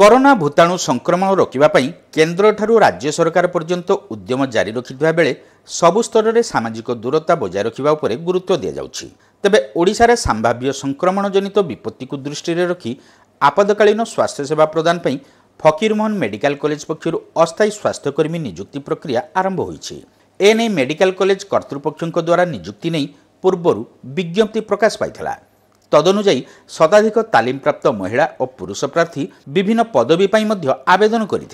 corona ଭୂତାଣୁ ସଂକ୍ରମଣ ରୋକିବା ପାଇଁ କେନ୍ଦ୍ରଠାରୁ ରାଜ୍ୟ ସରକାର ପର୍ଯ୍ୟନ୍ତ ଉଦ୍ୟମ ଜାରି ରଖିଥିବା ବେଳେ ସବୁ ସ୍ତରରେ ସାମାଜିକ ଦୂରତା ବଜାୟ ରଖିବା ଉପରେ ଗୁରୁତ୍ୱ ଦିଆଯାଉଛି ତେବେ ଓଡ଼ିଶାରେ ସମ୍ଭାବ୍ୟ ସଂକ୍ରମଣଜନିତ ବିପତ୍ତିକୁ ଦୃଷ୍ଟିରେ ରଖି ଆପଦକାଳୀନ ସ୍ୱାସ୍ଥ୍ୟସେବା ପ୍ରଦାନ ପାଇଁ ଫକୀରମୋହନ ମେଡିକାଲ କଲେଜ ପକ୍ଷରୁ ଅସ୍ଥାୟୀ ସ୍ୱାସ୍ଥ୍ୟକର୍ମୀ ନିଯୁକ୍ତି ପ୍ରକ୍ରିୟା ଆରମ୍ଭ ହୋଇଛି ଏନେଇ ମେଡିକାଲ କଲେଜ କର୍ତ୍ତୃପକ୍ଷଙ୍କ ଦ୍ୱାରା ନିଯୁକ୍ତି ନେଇ ପୂର୍ବରୁ ବିଜ୍ଞପ୍ତି ପ୍ରକାଶ ପାଇଥିଲା তদনুযায়ী শতাধিক তালিমপ্রাপ্ত মহিলা ও পুরুষ প্রার্থী বিভিন্ন পদবী পাই মধ্য আবেদন করে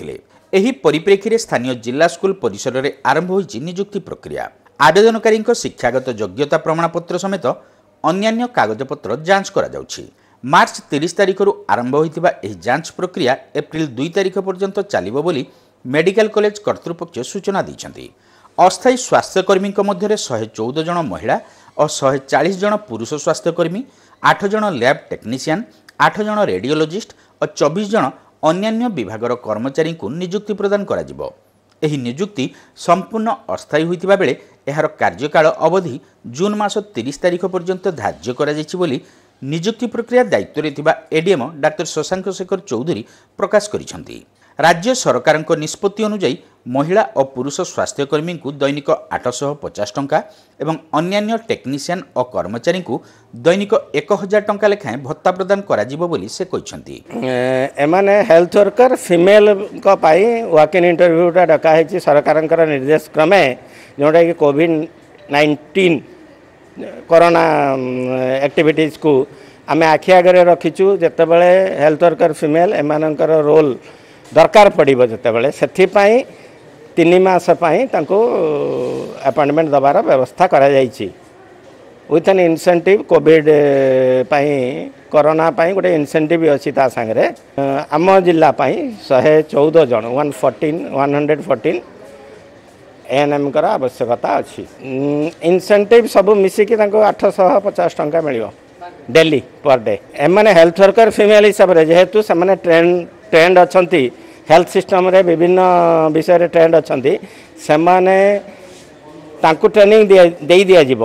ଏହି ପରିପ୍ରେକ୍ଷୀରେ ସ୍ଥାନୀୟ ଜିଲ୍ଲା ସ୍କୁଲ ପରିସରରେ ଆରମ୍ଭ ହୋଇଛି ନିଯୁକ୍ତି ପ୍ରକ୍ରିୟା ଆବେଦନକାରୀଙ୍କ ଶିକ୍ଷାଗତ ଯୋଗ୍ୟତା ପ୍ରମାଣପତ୍ର ସମେତ ଅନ୍ୟାନ୍ୟ କାଗଜପତ୍ର ଯାଞ୍ଚ କରାଯାଉଛି ମାର୍ଚ୍ଚ ତିରିଶ ତାରିଖରୁ ଆରମ୍ଭ ହୋଇଥିବା ଏହି ଯାଞ୍ଚ ପ୍ରକ୍ରିୟା ଏପ୍ରିଲ ଦୁଇ ତାରିଖ ପର୍ଯ୍ୟନ୍ତ ଚାଲିବ ବୋଲି ମେଡିକାଲ କଲେଜ କର୍ତ୍ତୃପକ୍ଷ ସୂଚନା ଦେଇଛନ୍ତି ଅସ୍ଥାୟୀ ସ୍ୱାସ୍ଥ୍ୟକର୍ମୀଙ୍କ ମଧ୍ୟରେ ଶହେ ଚଉଦ ଜଣ ମହିଳା ଓ ଶହେ ଚାଳିଶ ଜଣ ପୁରୁଷ ସ୍ୱାସ୍ଥ୍ୟକର୍ମୀ ଆଠ ଜଣ ଲ୍ୟାବ୍ ଟେକ୍ନିସିଆନ୍ ଆଠ ଜଣ ରେଡିଓଲୋଜିଷ୍ଟ ଓ ଚବିଶ ଜଣ ଅନ୍ୟାନ୍ୟ ବିଭାଗର କର୍ମଚାରୀଙ୍କୁ ନିଯୁକ୍ତି ପ୍ରଦାନ କରାଯିବ ଏହି ନିଯୁକ୍ତି ସମ୍ପୂର୍ଣ୍ଣ ଅସ୍ଥାୟୀ ହୋଇଥିବା ବେଳେ ଏହାର କାର୍ଯ୍ୟକାଳ ଅବଧି ଜୁନ୍ ମାସ ତିରିଶ ତାରିଖ ପର୍ଯ୍ୟନ୍ତ ଧାର୍ଯ୍ୟ କରାଯାଇଛି ବୋଲି ନିଯୁକ୍ତି ପ୍ରକ୍ରିୟା ଦାୟିତ୍ୱରେ ଥିବା ଏଡିଏମ୍ଓ ଡାକ୍ତର ଶଶାଙ୍କ ଶେଖର ଚୌଧୁରୀ ପ୍ରକାଶ କରିଛନ୍ତି राज्य सरकार को निष्पत्ति অনুযায়ী মহিলা ও পুরুষ স্বাস্থ্যকর্মী কো দৈনিক 850 টাকা এবং অন্যান্য টেকনিশিয়ান ও কর্মচারী কো দৈনিক 1000 টাকা লেখাই ভাতা প্রদান করা দিব বলি সে কইছন্তি এ মানে হেলথ ওয়ার্কার ফিমেল কা পাই ওয়াক ইন ইন্টারভিউ টা ডাকা হইছে সরকার কা নির্দেশ ক্রমে জোনকে কোভিড 19 করোনা অ্যাক্টিভিটিজ কো আমি আখি আগরে রাখিচু জেতে বলে হেলথ ওয়ার্কার ফিমেল এমানংকর রোল ଦରକାର ପଡ଼ିବ ଯେତେବେଳେ ସେଥିପାଇଁ ତିନି ମାସ ପାଇଁ ତାଙ୍କୁ ଆପଏଣ୍ଟମେଣ୍ଟ ଦେବାର ବ୍ୟବସ୍ଥା କରାଯାଇଛି ୱିଥ୍ ଆନ୍ ଇନସେଣ୍ଟିଭ୍ କୋଭିଡ଼ ପାଇଁ କରୋନା ପାଇଁ ଗୋଟେ ଇନସେଣ୍ଟିଭ୍ ଅଛି ତା ସାଙ୍ଗରେ ଆମ ଜିଲ୍ଲା ପାଇଁ ଶହେ ଚଉଦ ଜଣ one fourteen one hundred fourteen ଏଏନ୍ଏମ୍ଙ୍କର ଆବଶ୍ୟକତା ଅଛି ଇନସେଣ୍ଟିଭ୍ ସବୁ ମିଶିକି ତାଙ୍କୁ ଆଠଶହ ପଚାଶ ଟଙ୍କା ମିଳିବ ଡେଲି ପର୍ ଡେ ଏମାନେ ହେଲ୍ଥ ୱାର୍କର ଫିମେଲ୍ ହିସାବରେ ଯେହେତୁ ସେମାନେ ଟ୍ରେଣ୍ଡ ଟ୍ରେଣ୍ଡ ଅଛନ୍ତି ହେଲ୍ଥ ସିଷ୍ଟମରେ ବିଭିନ୍ନ ବିଷୟରେ ଟ୍ରେଣ୍ଡ ଅଛନ୍ତି ସେମାନେ ତାଙ୍କୁ ଟ୍ରେନିଂ ଦେଇ ଦିଆଯିବ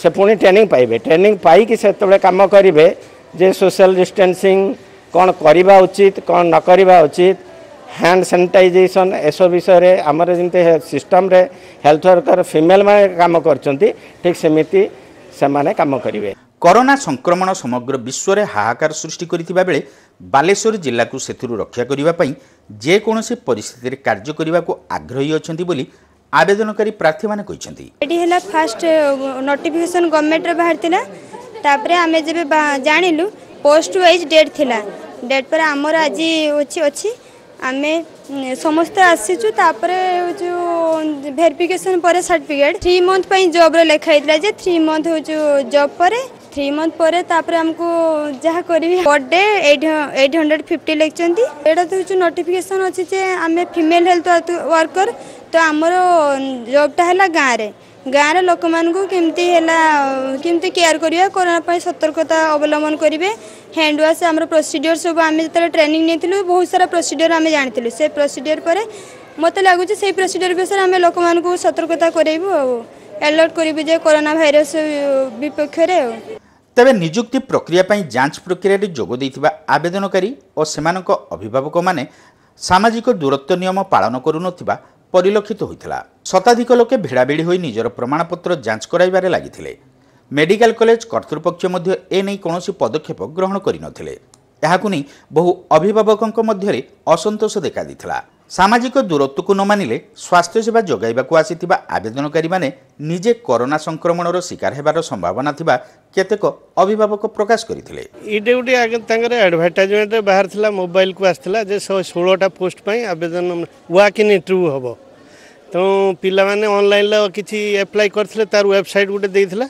ସେ ପୁଣି ଟ୍ରେନିଂ ପାଇବେ ଟ୍ରେନିଂ ପାଇକି ସେତେବେଳେ କାମ କରିବେ ଯେ ସୋସିଆଲ ଡିଷ୍ଟାନ୍ସିଂ କ'ଣ କରିବା ଉଚିତ କ'ଣ ନ କରିବା ଉଚିତ ହ୍ୟାଣ୍ଡ ସାନିଟାଇଜେସନ୍ ଏସବୁ ବିଷୟରେ ଆମର ଯେମିତି ସିଷ୍ଟମରେ ହେଲ୍ଥ ୱାର୍କର ଫିମେଲ୍ମାନେ କାମ କରୁଛନ୍ତି ଠିକ୍ ସେମିତି ସେମାନେ କାମ କରିବେ କରୋନା ସଂକ୍ରମଣ ସମଗ୍ର ବିଶ୍ୱରେ ହାହାକାର ସୃଷ୍ଟି କରିଥିବା ବେଳେ ବାଲେଶ୍ୱର ଜିଲ୍ଲାକୁ ସେଥିରୁ ରକ୍ଷା କରିବା ପାଇଁ ଯେକୌଣସି ପରିସ୍ଥିତିରେ କାର୍ଯ୍ୟ କରିବାକୁ ଆଗ୍ରହୀ ଅଛନ୍ତି ବୋଲି ଆବେଦନକାରୀ ପ୍ରାର୍ଥୀମାନେ କହିଛନ୍ତି ଏଠି ହେଲା ଫାଷ୍ଟ ନୋଟିଫିକେସନ୍ ଗଭର୍ଣ୍ଣମେଣ୍ଟରେ ବାହାରିଥିଲା ତାପରେ ଆମେ ଯେବେ ଜାଣିଲୁ ପୋଷ୍ଟ ୱାଇଜ୍ ଡେଟ୍ ଥିଲା ଡେଟ୍ ପରେ ଆମର ଆଜି ହେଉଛି ଅଛି ଆମେ ସମସ୍ତେ ଆସିଛୁ ତାପରେ ଯେଉଁ ଭେରିଫିକେସନ୍ ପରେ ସାର୍ଟିଫିକେଟ୍ ଥ୍ରୀ ମନ୍ଥ ପାଇଁ ଜବ୍ର ଲେଖା ହେଇଥିଲା ଯେ ଥ୍ରୀ ମନ୍ଥ ହେଉଛୁ ଜବ୍ ପରେ থ্রি মন্থ পরে তাপরে আমাকে যা করবি per day eight eight hundred fifty লিখছেন এটা তো হচ্ছে নোটিফিকেসন অছি যে আমি ফিমেল হেলথ ওয়ার্কর তো আমার জবটা হল গাঁরে ଗାଁରେ ଲୋକମାନଙ୍କୁ କେମିତି ହେଲା କେମିତି କେୟାର କରିବା କରୋନା ପାଇଁ ସତର୍କତା ଅବଲମ୍ବନ କରିବେ ହ୍ୟାଣ୍ଡ ୱାଶ୍ ଆମର ପ୍ରୋସିଡ଼ିଓର ସବୁ ଆମେ ଯେତେବେଳେ ଟ୍ରେନିଂ ନେଇଥିଲୁ ବହୁତ ସାରା ପ୍ରୋସିଡ଼ିଓର ଆମେ ଜାଣିଥିଲୁ ସେ ପ୍ରୋସିଡ଼ିଓର ପରେ ମୋତେ ଲାଗୁଛି ସେଇ ପ୍ରୋସିଡ଼ିଓର ବିଷୟରେ ଆମେ ଲୋକମାନଙ୍କୁ ସତର୍କତା କରାଇବୁ ଆଉ ଆଲର୍ଟ କରିବୁ ଯେ କରୋନା ଭାଇରସ୍ ବିପକ୍ଷରେ ଆଉ ତେବେ ନିଯୁକ୍ତି ପ୍ରକ୍ରିୟା ପାଇଁ ଯାଞ୍ଚ ପ୍ରକ୍ରିୟାରେ ଯୋଗ ଦେଇଥିବା ଆବେଦନକାରୀ ଓ ସେମାନଙ୍କ ଅଭିଭାବକମାନେ ସାମାଜିକ ଦୂରତ୍ୱ ନିୟମ ପାଳନ କରୁନଥିବା ପରିଲକ୍ଷିତ ହୋଇଥିଲା ଶତାଧିକ ଲୋକେ ଭିଡ଼ାଭିଡ଼ି ହୋଇ ନିଜର ପ୍ରମାଣପତ୍ର ଯାଞ୍ଚ କରାଇବାରେ ଲାଗିଥିଲେ ମେଡିକାଲ କଲେଜ କର୍ତ୍ତୃପକ୍ଷ ମଧ୍ୟ ଏ ନେଇ କୌଣସି ପଦକ୍ଷେପ ଗ୍ରହଣ କରିନଥିଲେ ଏହାକୁ ନେଇ ବହୁ ଅଭିଭାବକଙ୍କ ମଧ୍ୟରେ ଅସନ୍ତୋଷ ଦେଖାଦେଇଥିଲା ସାମାଜିକ ଦୂରତ୍ୱକୁ ନ ମାନିଲେ ସ୍ୱାସ୍ଥ୍ୟସେବା ଯୋଗାଇବାକୁ ଆସିଥିବା ଆବେଦନକାରୀମାନେ ନିଜେ କରୋନା ସଂକ୍ରମଣର ଶିକାର ହେବାର ସମ୍ଭାବନା ଥିବା କେତେକ ଅଭିଭାବକ ପ୍ରକାଶ କରିଥିଲେ ଏଇଟା ଗୋଟେ ତାଙ୍କର ଆଡ଼ଭର୍ଟାଇଜମେଣ୍ଟ ବାହାରିଥିଲା ମୋବାଇଲକୁ ଆସିଥିଲା ଯେ ଷୋହଳଟା ପୋଷ୍ଟ ପାଇଁ ଆବେଦନ ୱାକ୍ ଇନ୍ ଇଣ୍ଟରଭ୍ୟୁ ହେବ ତେଣୁ ପିଲାମାନେ ଅନଲାଇନ୍ରେ କିଛି ଆପ୍ଲାଏ କରିଥିଲେ ତାର ୱେବସାଇଟ୍ ଗୋଟେ ଦେଇଥିଲା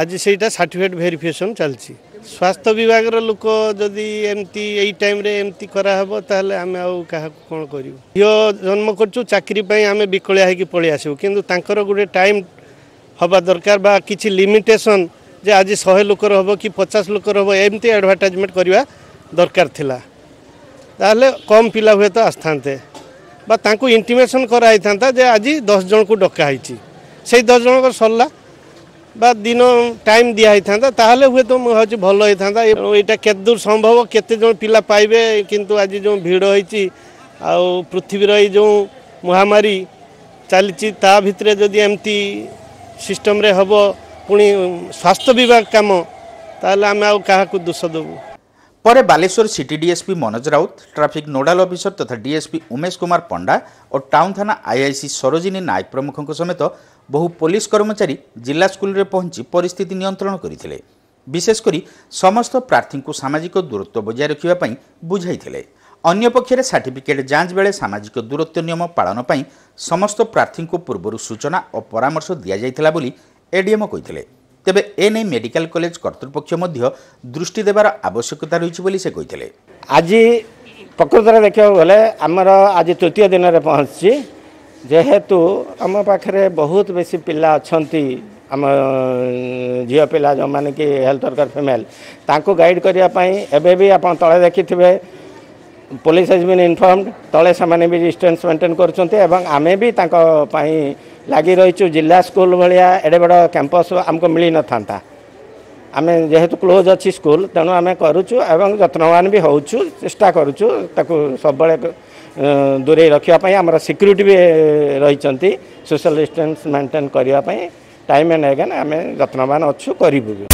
ଆଜି ସେଇଟା ସାର୍ଟିଫିକେଟ୍ ଭେରିଫିକେସନ୍ ଚାଲିଛି ସ୍ୱାସ୍ଥ୍ୟ ବିଭାଗର ଲୋକ ଯଦି ଏମିତି ଏଇ ଟାଇମ୍ରେ ଏମିତି କରାହେବ ତାହେଲେ ଆମେ ଆଉ କାହାକୁ କ'ଣ କରିବୁ ଝିଅ ଜନ୍ମ କରୁଛୁ ଚାକିରି ପାଇଁ ଆମେ ବିକଳିଆ ହେଇକି ପଳେଇ ଆସିବୁ କିନ୍ତୁ ତାଙ୍କର ଗୋଟେ ଟାଇମ୍ ହେବା ଦରକାର ବା କିଛି ଲିମିଟେସନ୍ ଯେ ଆଜି ଶହେ ଲୋକର ହେବ କି ପଚାଶ ଲୋକର ହେବ ଏମିତି ଆଡ଼ଭାର୍ଟାଇଜମେଣ୍ଟ କରିବା ଦରକାର ଥିଲା ତାହେଲେ କମ୍ ପିଲା ହୁଏତ ଆସିଥାନ୍ତେ ବା ତାଙ୍କୁ ଇଣ୍ଟିମେସନ୍ କରାହେଇଥାନ୍ତା ଯେ ଆଜି ଦଶ ଜଣଙ୍କୁ ଡକା ହେଇଛି ସେଇ ଦଶ ଜଣଙ୍କର ସରିଲା বা দিন ଟାଇମ୍ ଦିଆହେଇଥାନ୍ତା ତାହେଲେ ହୁଏତ ହେଉଛି ଭଲ ହେଇଥାନ୍ତା ଏବଂ ଏଇଟା କେତେ ଦୂର ସମ୍ଭବ କେତେ ଜଣ ପିଲା ପାଇବେ କିନ୍ତୁ ଆଜି ଯେଉଁ ଭିଡ଼ ହେଇଛି ଆଉ ପୃଥିବୀର ଏଇ ଯେଉଁ ମହାମାରୀ ଚାଲିଛି ତା ଭିତରେ ଯଦି ଏମିତି ସିଷ୍ଟମ୍ରେ ହେବ ପୁଣି ସ୍ୱାସ୍ଥ୍ୟ ବିଭାଗ କାମ ତାହେଲେ ଆମେ ଆଉ କାହାକୁ ଦୋଷ ଦେବୁ পরে Baleswar city DSP Manoj Raut traffic nodal officer তথা ডিএসপি উমেশ কুমার পণ্ডা ও টাউন থানা আইআইসি সরোজিনী নায়ক প্রমুখଙ୍କ সমেত বহু পুলিশ কর্মচারী জেলা স্কুলরে পৌঁছি পরিস্থিতি নিয়ন্ত্রণ করে বিশেষ করে সমস্ত প্রার্থী সামাজিক দূরত্ব বজায় রাখা বুঝাই অন্যপক্ষে সার্টিফিকেট যাঞ্চ বেড়ে সামাজিক দূরত্ব নিয়ম ପାଳନ সমস্ত প্রার্থী পূর্ব সূচনা ও পরামর্শ ପରାମର୍ଶ যাই ବୋଲି ଏଡିଏମ୍ଓ କହିଥିଲେ ତେବେ ଏନେଇ ମେଡିକାଲ କଲେଜ କର୍ତ୍ତୃପକ୍ଷ ମଧ୍ୟ ଦୃଷ୍ଟି ଦେବାର ଆବଶ୍ୟକତା ରହିଛି ବୋଲି ସେ କହିଥିଲେ ଆଜି ପ୍ରକୃତରେ ଦେଖିବାକୁ ଗଲେ ଆମର ଆଜି ତୃତୀୟ ଦିନରେ ପହଞ୍ଚିଛି ଯେହେତୁ ଆମ ପାଖରେ ବହୁତ ବେଶୀ ପିଲା ଅଛନ୍ତି ଆମ ଝିଅ ପିଲା ଯେଉଁମାନେ କି ହେଲ୍ଥ ୱାର୍କର ଫିମେଲ୍ ତାଙ୍କୁ ଗାଇଡ଼ କରିବା ପାଇଁ ଏବେ ବି ଆପଣ ତଳେ ଦେଖିଥିବେ পুলিশ হাজ বিন ইনফর্মড তলে সে বি ডিষ্টান্স মেন্টেন করছেন এবং আমি বি তাঁক লাগি রয়েছু জেলা স্কুল ভাইয়া এড়ে বড় ক্যাম্পস আমি মিলি নথান্তা আমি যেহেতু ক্লোজ অছি স্কুল তেমন আমি করুছু এবং যত্নবান বি হচ্ছু চেষ্টা করুছু তাকে সবুলে দূরে রাখা আমার সিকুরিটি বি রয়েছেন সোশ্যাল ডিষ্টান্স মেন্টেন করা টাইম এন্ড এগেন আমি যত্নবান অছু করবু